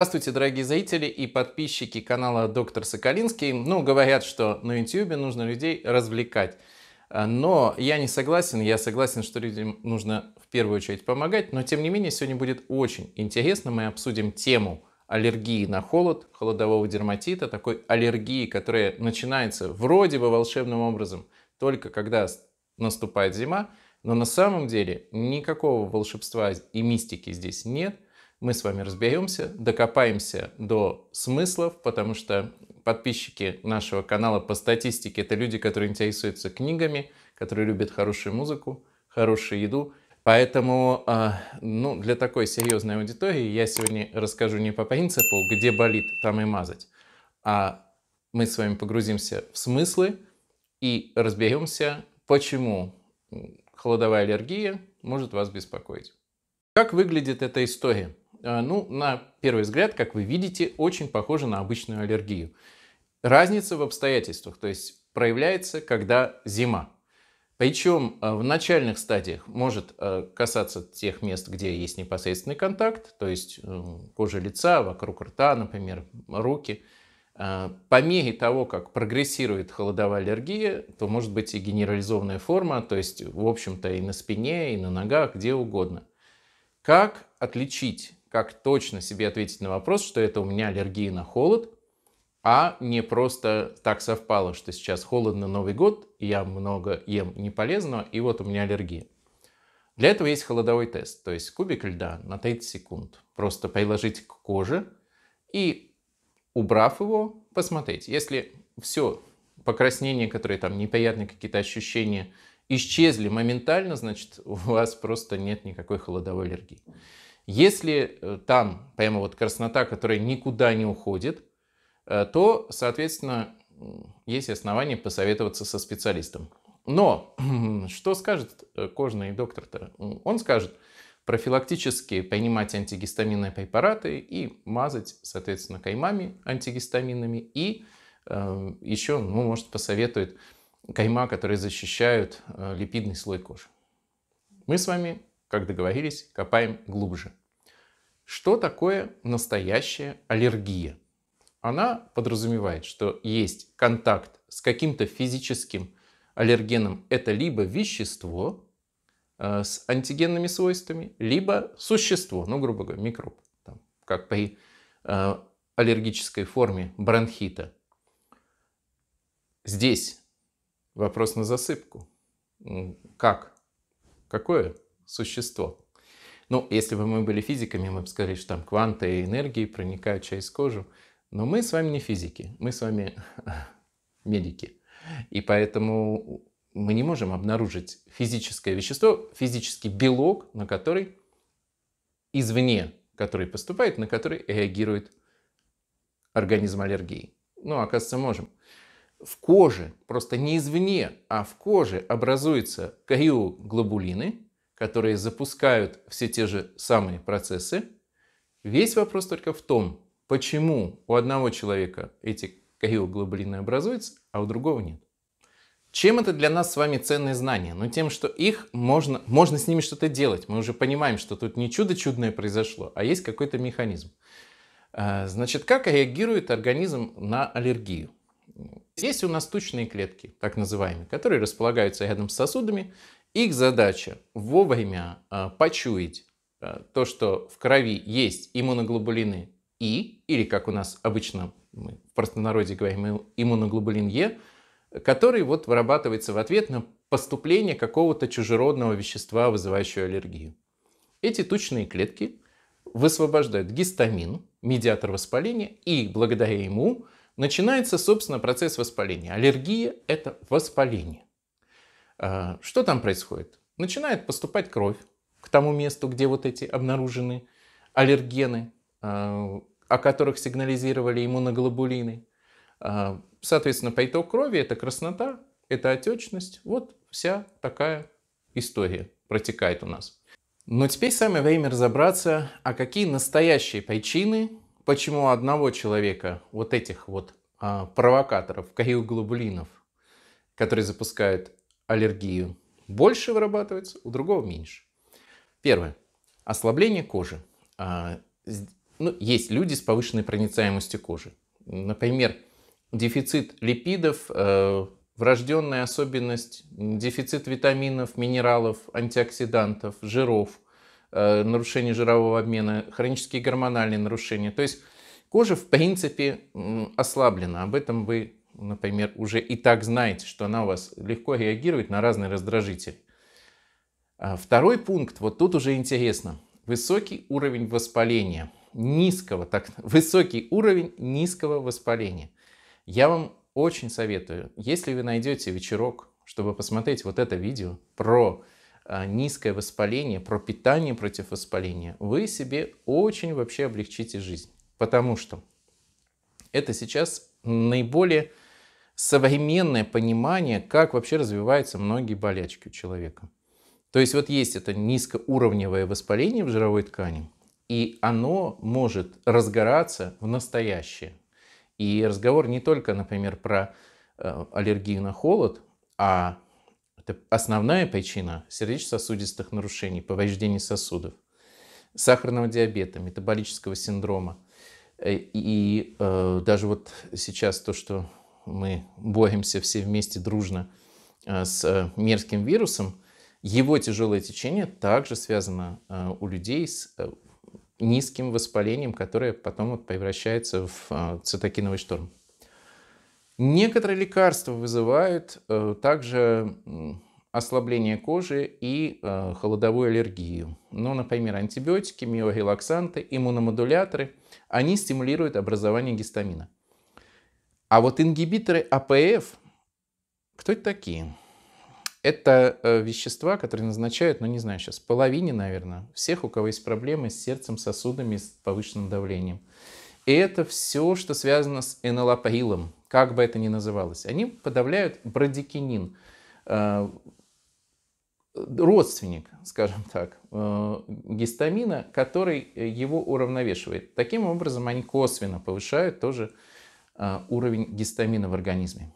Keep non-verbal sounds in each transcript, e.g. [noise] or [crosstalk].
Здравствуйте, дорогие зрители и подписчики канала Доктор Соколинский. Ну, говорят, что на YouTube нужно людей развлекать. А, но я не согласен. Я согласен, что людям нужно в первую очередь помогать. Но, тем не менее, сегодня будет очень интересно. Мы обсудим тему аллергии на холод, холодового дерматита, такой аллергии, которая начинается вроде бы волшебным образом, только когда наступает зима. Но на самом деле никакого волшебства и мистики здесь нет – мы с вами разберемся, докопаемся до смыслов, потому что подписчики нашего канала по статистике это люди, которые интересуются книгами, которые любят хорошую музыку, хорошую еду. Поэтому а, ну, для такой серьезной аудитории я сегодня расскажу не по принципу «где болит, там и мазать», а мы с вами погрузимся в смыслы и разберемся, почему холодовая аллергия может вас беспокоить. Как выглядит эта история? Э, ну, на первый взгляд, как вы видите, очень похоже на обычную аллергию. Разница в обстоятельствах, то есть проявляется, когда зима. Причем э, в начальных стадиях может э, касаться тех мест, где есть непосредственный контакт, то есть кожа лица, вокруг рта, например, руки. По мере того, как прогрессирует холодовая аллергия, то может быть и генерализованная форма, то есть, в общем-то, и на спине, и на ногах, где угодно. Как отличить как точно себе ответить на вопрос, что это у меня аллергия на холод, а не просто так совпало, что сейчас холодно Новый год, я много ем неполезного, и вот у меня аллергия. Для этого есть холодовой тест, то есть кубик льда на 30 секунд. Просто приложите к коже и, убрав его, посмотреть. Если все покраснения, которые там неприятные какие-то ощущения, исчезли моментально, значит, у вас просто нет никакой холодовой аллергии. Если э, там прямо вот краснота, которая никуда не уходит, э, то, соответственно, есть основания посоветоваться со специалистом. Но [clears throat] что скажет э, кожный доктор-то? Он скажет профилактически принимать антигистаминные препараты и мазать, соответственно, каймами антигистаминами. И э, еще, ну, может, посоветует кайма, которые защищают э, липидный слой кожи. Мы с вами как договорились, копаем глубже. Что такое настоящая аллергия? Она подразумевает, что есть контакт с каким-то физическим аллергеном. Это либо вещество э, с антигенными свойствами, либо существо, ну, грубо говоря, микроб, там, как при э, аллергической форме бронхита. Здесь вопрос на засыпку. Как? Какое существо. Ну, если бы мы были физиками, мы бы сказали, что там кванты и энергии проникают через кожу. Но мы с вами не физики, мы с вами [laughs] медики. И поэтому мы не можем обнаружить физическое вещество, физический белок, на который извне, который поступает, на который реагирует организм аллергии. Ну, оказывается, можем. В коже, просто не извне, а в коже образуются кариоглобулины, которые запускают все те же самые процессы. Весь вопрос только в том, почему у одного человека эти каилоглобулины образуются, а у другого нет. Чем это для нас с вами ценные знания? Ну, тем, что их можно, можно с ними что-то делать. Мы уже понимаем, что тут не чудо чудное произошло, а есть какой-то механизм. А, значит, как реагирует организм на аллергию? Есть у нас тучные клетки, так называемые, которые располагаются рядом с сосудами их задача вовремя а, почуять а, то, что в крови есть иммуноглобулины И, или как у нас обычно мы в простонародье говорим, иммуноглобулин Е, который вот вырабатывается в ответ на поступление какого-то чужеродного вещества, вызывающего аллергию. Эти тучные клетки высвобождают гистамин, медиатор воспаления, и благодаря ему начинается, собственно, процесс воспаления. Аллергия – это воспаление. А, что там происходит? Начинает поступать кровь к тому месту, где вот эти обнаружены аллергены, а, о которых сигнализировали иммуноглобулины. А, соответственно, по итогу крови это краснота, это отечность. Вот вся такая история протекает у нас. Но теперь самое время разобраться, а какие настоящие причины, почему одного человека вот этих вот провокаторов, кариоглобулинов, которые запускают аллергию. Больше вырабатывается, у другого меньше. Первое. Ослабление кожи. А, ну, есть люди с повышенной проницаемостью кожи. Например, дефицит липидов, э, врожденная особенность, дефицит витаминов, минералов, антиоксидантов, жиров, э, нарушение жирового обмена, хронические гормональные нарушения. То есть кожа, в принципе, ослаблена. Об этом вы например, уже и так знаете, что она у вас легко реагирует на разные раздражители. А второй пункт, вот тут уже интересно. Высокий уровень воспаления, низкого, так, [laughs] высокий уровень низкого воспаления. Я вам очень советую, если вы найдете вечерок, чтобы посмотреть вот это видео про а, низкое воспаление, про питание против воспаления, вы себе очень вообще облегчите жизнь. Потому что это сейчас наиболее современное понимание, как вообще развиваются многие болячки у человека. То есть вот есть это низкоуровневое воспаление в жировой ткани, и оно может разгораться в настоящее. И разговор не только, например, про э, аллергию на холод, а это основная причина сердечно-сосудистых нарушений, повреждений сосудов, сахарного диабета, метаболического синдрома. И, э, и э, даже вот сейчас то, что мы боремся все вместе дружно э, с э, мерзким вирусом, его тяжелое течение также связано э, у людей с низким воспалением, которое потом вот превращается в цитокиновый шторм. Некоторые лекарства вызывают также ослабление кожи и холодовую аллергию. Ну, например, антибиотики, миорелаксанты, иммуномодуляторы, они стимулируют образование гистамина. А вот ингибиторы АПФ, кто это такие? Это э, вещества, которые назначают, ну не знаю сейчас, половине, наверное, всех, у кого есть проблемы с сердцем, сосудами, с повышенным давлением. И это все, что связано с энолапаилом, как бы это ни называлось. Они подавляют брадикинин, э, родственник, скажем так, э, гистамина, который его уравновешивает. Таким образом, они косвенно повышают тоже Э, уровень гистамина в организме.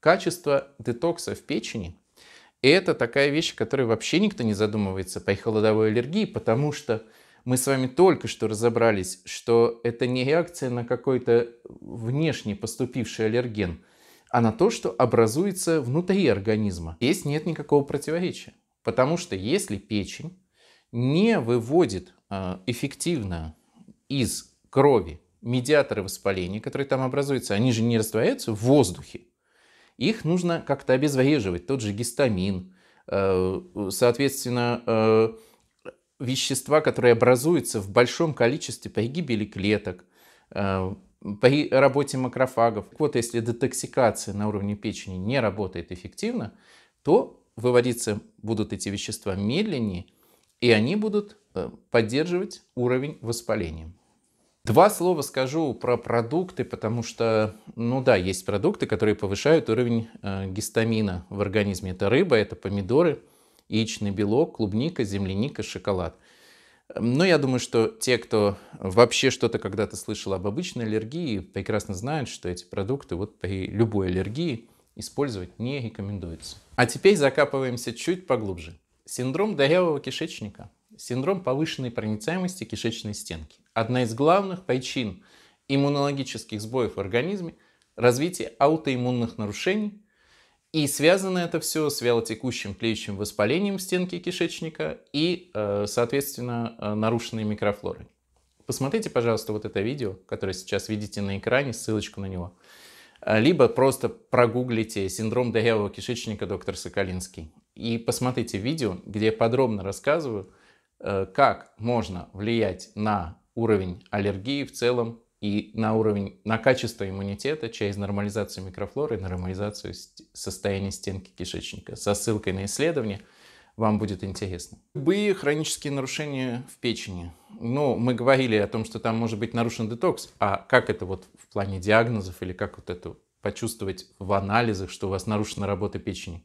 Качество детокса в печени – это такая вещь, о которой вообще никто не задумывается по холодовой аллергии, потому что мы с вами только что разобрались, что это не реакция на какой-то внешне поступивший аллерген, а на то, что образуется внутри организма. Здесь нет никакого противоречия, потому что если печень не выводит э, эффективно из крови медиаторы воспаления, которые там образуются, они же не растворяются в воздухе. Их нужно как-то обезвреживать. Тот же гистамин, э, соответственно, э, вещества, которые образуются в большом количестве при гибели клеток, э, при работе макрофагов. Вот если детоксикация на уровне печени не работает эффективно, то выводиться будут эти вещества медленнее, и они будут поддерживать уровень воспаления. Два слова скажу про продукты, потому что, ну да, есть продукты, которые повышают уровень э, гистамина в организме. Это рыба, это помидоры, яичный белок, клубника, земляника, шоколад. Но я думаю, что те, кто вообще что-то когда-то слышал об обычной аллергии, прекрасно знают, что эти продукты вот при любой аллергии использовать не рекомендуется. А теперь закапываемся чуть поглубже. Синдром дырявого кишечника – синдром повышенной проницаемости кишечной стенки. Одна из главных причин иммунологических сбоев в организме – развитие аутоиммунных нарушений, и связано это все с вялотекущим клеющим воспалением стенки кишечника и, э, соответственно, э, нарушенной микрофлорой. Посмотрите, пожалуйста, вот это видео, которое сейчас видите на экране, ссылочку на него. Э, либо просто прогуглите синдром дырявого кишечника доктор Соколинский и посмотрите видео, где я подробно рассказываю, Э, как можно влиять на уровень аллергии в целом и на уровень, на качество иммунитета через нормализацию микрофлоры, нормализацию состояния стенки кишечника. Со ссылкой на исследование вам будет интересно. Любые хронические нарушения в печени. Ну, мы говорили о том, что там может быть нарушен детокс, а как это вот в плане диагнозов или как вот это почувствовать в анализах, что у вас нарушена работа печени?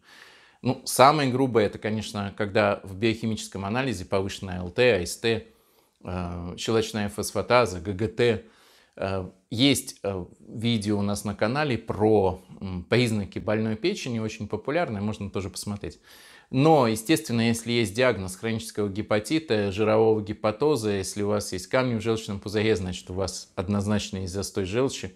Ну, самое грубое, это, конечно, когда в биохимическом анализе повышенная ЛТ, АСТ, э, щелочная фосфатаза, ГГТ. Э, есть э, видео у нас на канале про признаки больной печени, очень популярное, можно тоже посмотреть. Но, естественно, если есть диагноз хронического гепатита, жирового гепатоза, если у вас есть камни в желчном пузыре, значит, у вас однозначно есть застой желчи,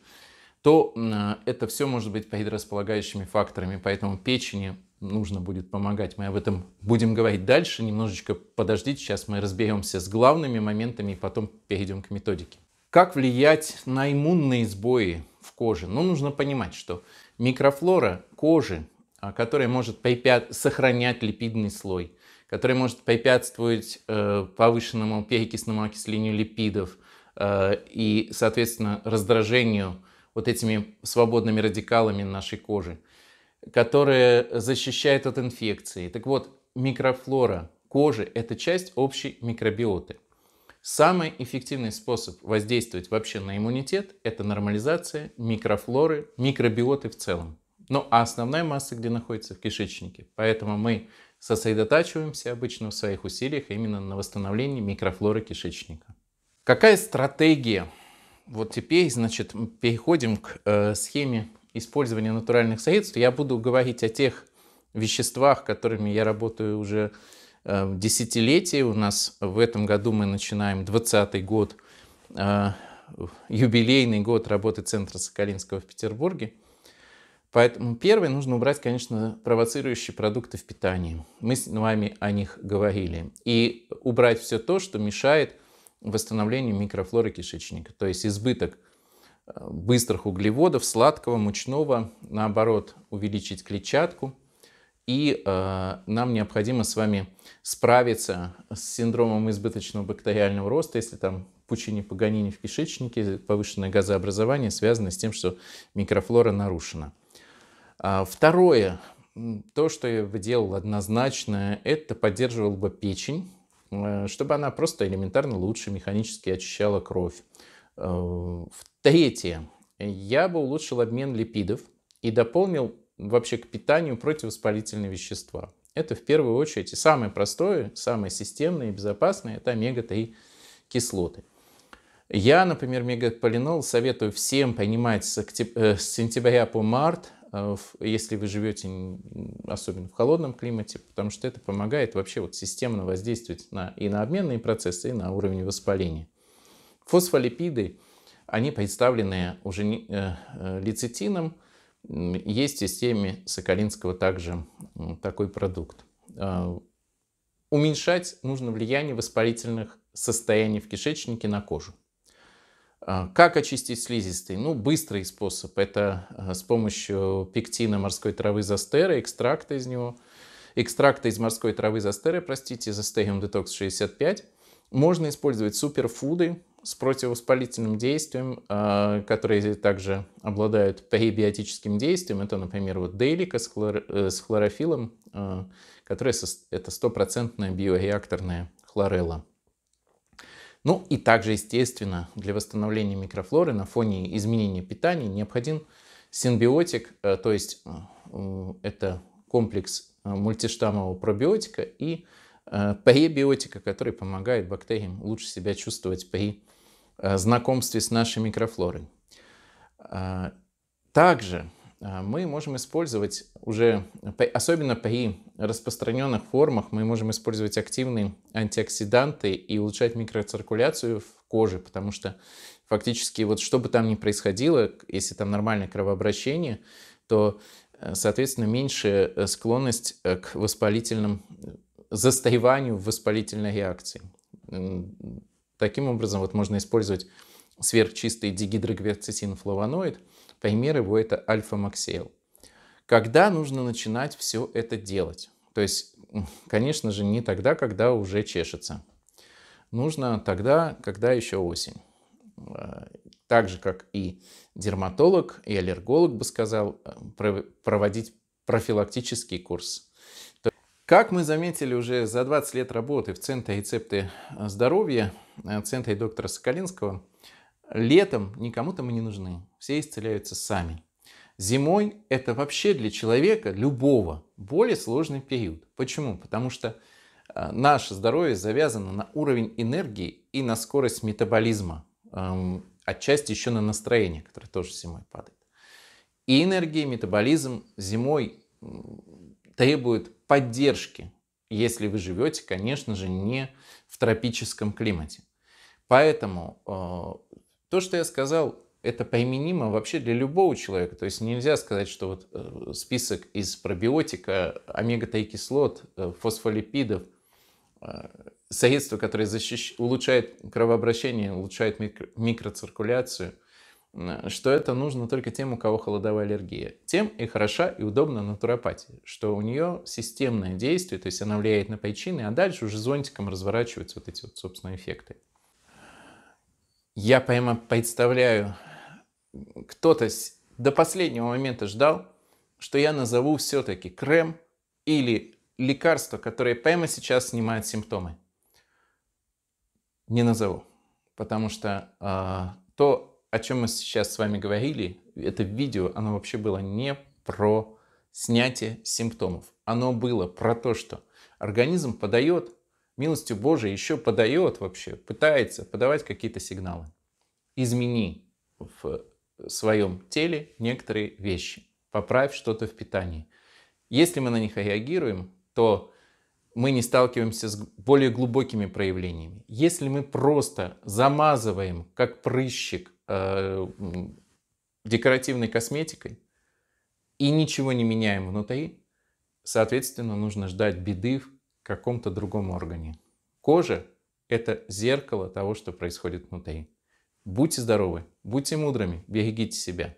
то э, это все может быть предрасполагающими факторами, поэтому печени нужно будет помогать. Мы об этом будем говорить дальше. Немножечко подождите, сейчас мы разберемся с главными моментами и потом перейдем к методике. Как влиять на иммунные сбои в коже? Ну, нужно понимать, что микрофлора кожи, а, которая может препят... сохранять липидный слой, которая может препятствовать э, повышенному перекисному окислению липидов э, и, соответственно, раздражению вот этими свободными радикалами нашей кожи – которая защищает от инфекции. Так вот, микрофлора кожи – это часть общей микробиоты. Самый эффективный способ воздействовать вообще на иммунитет – это нормализация микрофлоры, микробиоты в целом. Ну, а основная масса где находится? В кишечнике. Поэтому мы сосредотачиваемся обычно в своих усилиях именно на восстановлении микрофлоры кишечника. Какая стратегия? Вот теперь, значит, переходим к э, схеме использования натуральных средств, я буду говорить о тех веществах, которыми я работаю уже э, десятилетия. У нас в этом году мы начинаем 20 год, э, юбилейный год работы Центра Соколинского в Петербурге. Поэтому первое, нужно убрать, конечно, провоцирующие продукты в питании. Мы с вами о них говорили. И убрать все то, что мешает восстановлению микрофлоры кишечника, то есть избыток – быстрых углеводов, сладкого, мучного, наоборот, увеличить клетчатку. И э, нам необходимо с вами справиться с синдромом избыточного бактериального роста, если там пучине паганини в кишечнике, повышенное газообразование связано с тем, что микрофлора нарушена. А, второе, то, что я бы делал однозначно, это поддерживал бы печень, э, чтобы она просто элементарно лучше механически очищала кровь. Эм, в Третье. Я бы улучшил обмен липидов и дополнил вообще к питанию противовоспалительные вещества. Это в первую очередь и самое простое, самое системное и безопасное, это омега-3 кислоты. Я, например, мегаполинол советую всем принимать с, октяб... Э, с сентября по март, э, если вы живете особенно в холодном климате, потому что это помогает вообще вот системно воздействовать на, и на обменные процессы, и на уровень воспаления. Фосфолипиды, они представлены уже э, э, лецитином. Есть в системе Соколинского также такой продукт. А, уменьшать нужно влияние воспалительных состояний в кишечнике на кожу. А, как очистить слизистый? Ну, быстрый способ. Это э, с помощью пектина морской травы застера, экстракта из него. Экстракта из морской травы застера, простите, застериум детокс 65. Можно использовать суперфуды, с противовоспалительным действием, э, которые также обладают пребиотическим действием. Это, например, вот дейлика с, хлор... Э, с хлорофилом, э, которая со... это стопроцентная биореакторная хлорелла. Ну и также, естественно, для восстановления микрофлоры на фоне изменения питания необходим синбиотик, то есть это комплекс мультиштаммового пробиотика и Э, пребиотика, который помогает бактериям лучше себя чувствовать при э, знакомстве с нашей микрофлорой. Э, также мы можем использовать уже, особенно при распространенных формах, мы можем использовать активные антиоксиданты и улучшать микроциркуляцию в коже, потому что фактически вот что бы там ни происходило, если там нормальное кровообращение, то, соответственно, меньше склонность к воспалительным застаиванию воспалительной реакции. Таким образом, вот можно использовать сверхчистый дигидрогверцетин флавоноид. Пример его это альфа-максейл. Когда нужно начинать все это делать? То есть, конечно же, не тогда, когда уже чешется. Нужно тогда, когда еще осень. Э, так же, как и дерматолог, и аллерголог бы сказал, э, проводить профилактический курс как мы заметили уже за 20 лет работы в Центре рецепты здоровья, э, Центре доктора Соколинского, летом никому-то мы не нужны, все исцеляются сами. Зимой это вообще для человека, любого, более сложный период. Почему? Потому что э, наше здоровье завязано на уровень энергии и на скорость метаболизма, эм, отчасти еще на настроение, которое тоже зимой падает. И энергия, и метаболизм зимой требует поддержки, если вы живете, конечно же, не в тропическом климате. Поэтому э, то, что я сказал, это применимо вообще для любого человека. То есть нельзя сказать, что вот э, список из пробиотика, омега-3 кислот, э, фосфолипидов, средства, которые защищ... улучшают кровообращение, улучшают микро... микроциркуляцию – Э, что это нужно только тем, у кого холодовая аллергия. Тем и хороша и удобна натуропатия, что у нее системное действие, то есть она влияет на причины, а дальше уже зонтиком разворачиваются вот эти вот, собственно, эффекты. Я прямо представляю, кто-то до последнего момента ждал, что я назову все-таки крем или лекарство, которое прямо сейчас снимает симптомы. Не назову, потому что э, то, о чем мы сейчас с вами говорили, это видео, оно вообще было не про снятие симптомов. Оно было про то, что организм подает, милостью Божией еще подает вообще, пытается подавать какие-то сигналы. Измени в своем теле некоторые вещи, поправь что-то в питании. Если мы на них реагируем, то мы не сталкиваемся с более глубокими проявлениями. Если мы просто замазываем, как прыщик, э, декоративной косметикой и ничего не меняем внутри, соответственно, нужно ждать беды в каком-то другом органе. Кожа – это зеркало того, что происходит внутри. Будьте здоровы, будьте мудрыми, берегите себя.